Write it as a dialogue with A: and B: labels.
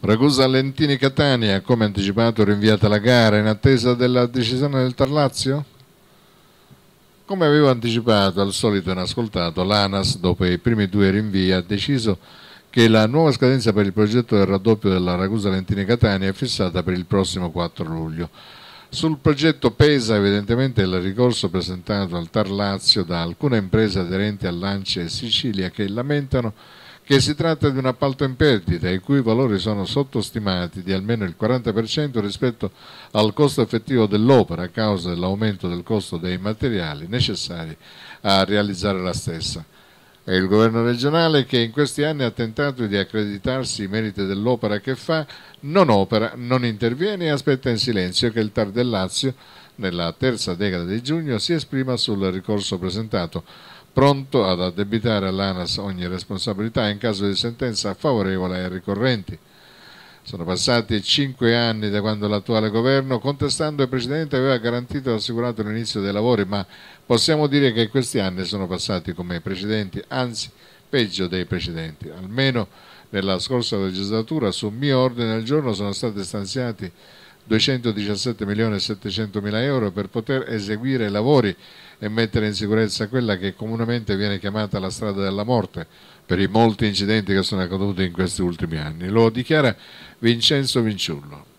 A: Ragusa Lentini Catania, come anticipato, rinviata la gara in attesa della decisione del Tarlazio? Come avevo anticipato, al solito inascoltato, l'ANAS, dopo i primi due rinvii, ha deciso che la nuova scadenza per il progetto del raddoppio della Ragusa Lentini Catania è fissata per il prossimo 4 luglio. Sul progetto pesa evidentemente il ricorso presentato al Tarlazio da alcune imprese aderenti a Lancia e Sicilia che lamentano che si tratta di un appalto in perdita i cui valori sono sottostimati di almeno il 40% rispetto al costo effettivo dell'opera a causa dell'aumento del costo dei materiali necessari a realizzare la stessa. È il governo regionale che in questi anni ha tentato di accreditarsi i meriti dell'opera che fa, non opera, non interviene e aspetta in silenzio che il Tar del Lazio, nella terza decada di giugno, si esprima sul ricorso presentato, pronto ad addebitare all'ANAS ogni responsabilità in caso di sentenza favorevole ai ricorrenti. Sono passati cinque anni da quando l'attuale governo, contestando il precedente, aveva garantito e assicurato l'inizio dei lavori, ma possiamo dire che questi anni sono passati come i precedenti, anzi peggio dei precedenti. Almeno nella scorsa legislatura, su mio ordine del giorno, sono stati stanziati 217 milioni e 700 mila euro per poter eseguire i lavori e mettere in sicurezza quella che comunemente viene chiamata la strada della morte per i molti incidenti che sono accaduti in questi ultimi anni. Lo dichiara Vincenzo Vinciullo.